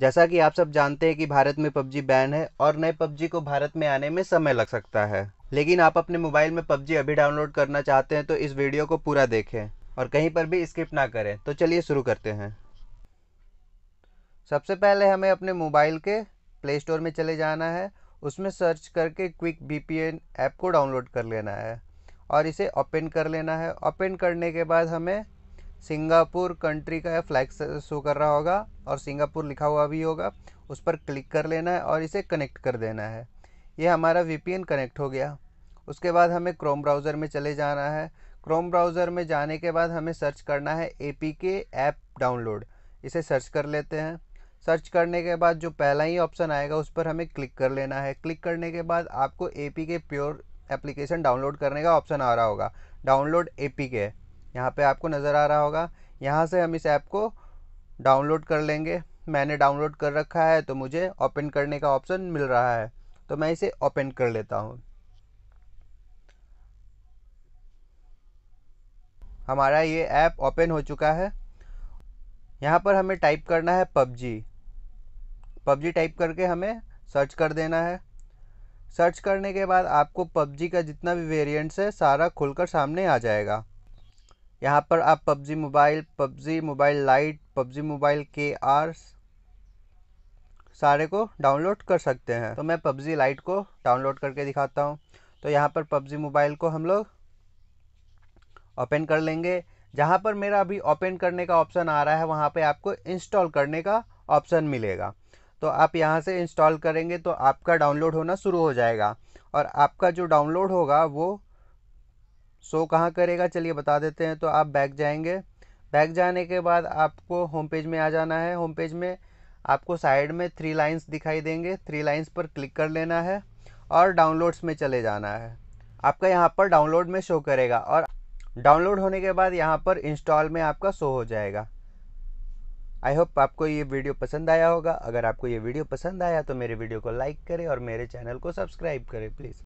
जैसा कि आप सब जानते हैं कि भारत में पबजी बैन है और नए पबजी को भारत में आने में समय लग सकता है लेकिन आप अपने मोबाइल में पबजी अभी डाउनलोड करना चाहते हैं तो इस वीडियो को पूरा देखें और कहीं पर भी स्किप ना करें तो चलिए शुरू करते हैं सबसे पहले हमें अपने मोबाइल के प्ले स्टोर में चले जाना है उसमें सर्च करके क्विक बी ऐप को डाउनलोड कर लेना है और इसे ओपन कर लेना है ओपन करने के बाद हमें सिंगापुर कंट्री का फ्लैग शो कर रहा होगा और सिंगापुर लिखा हुआ भी होगा उस पर क्लिक कर लेना है और इसे कनेक्ट कर देना है ये हमारा वी कनेक्ट हो गया उसके बाद हमें क्रोम ब्राउज़र में चले जाना है क्रोम ब्राउज़र में जाने के बाद हमें सर्च करना है A P K app download इसे सर्च कर लेते हैं सर्च करने के बाद जो पहला ही ऑप्शन आएगा उस पर हमें क्लिक कर लेना है क्लिक करने के बाद आपको A P K pure application download करने का ऑप्शन आ रहा होगा डाउनलोड ए पी के यहाँ पे आपको नज़र आ रहा होगा यहाँ से हम इस ऐप को डाउनलोड कर लेंगे मैंने डाउनलोड कर रखा है तो मुझे ओपन करने का ऑप्शन मिल रहा है तो मैं इसे ओपन कर लेता हूँ हमारा ये ऐप ओपन हो चुका है यहाँ पर हमें टाइप करना है पबजी पबजी टाइप करके हमें सर्च कर देना है सर्च करने के बाद आपको पबजी का जितना भी वेरिएंट्स है सारा खुलकर सामने आ जाएगा यहाँ पर आप PUBG mobile PUBG mobile lite PUBG mobile के आर सारे को डाउनलोड कर सकते हैं तो मैं पबजी लाइट को डाउनलोड करके दिखाता हूँ तो यहाँ पर पबजी मोबाइल को हम लोग ओपन कर लेंगे जहाँ पर मेरा अभी ओपन करने का ऑप्शन आ रहा है वहाँ पे आपको इंस्टॉल करने का ऑप्शन मिलेगा तो आप यहाँ से इंस्टॉल करेंगे तो आपका डाउनलोड होना शुरू हो जाएगा और आपका जो डाउनलोड होगा वो शो कहाँ करेगा चलिए बता देते हैं तो आप बैक जाएंगे बैक जाने के बाद आपको होम पेज में आ जाना है होम पेज में आपको साइड में थ्री लाइंस दिखाई देंगे थ्री लाइंस पर क्लिक कर लेना है और डाउनलोड्स में चले जाना है आपका यहाँ पर डाउनलोड में शो करेगा और डाउनलोड होने के बाद यहाँ पर इंस्टॉल में आपका शो हो जाएगा आई होप आपको ये वीडियो पसंद आया होगा अगर आपको ये वीडियो पसंद आया तो मेरे वीडियो को लाइक करें और मेरे चैनल को सब्सक्राइब करें प्लीज़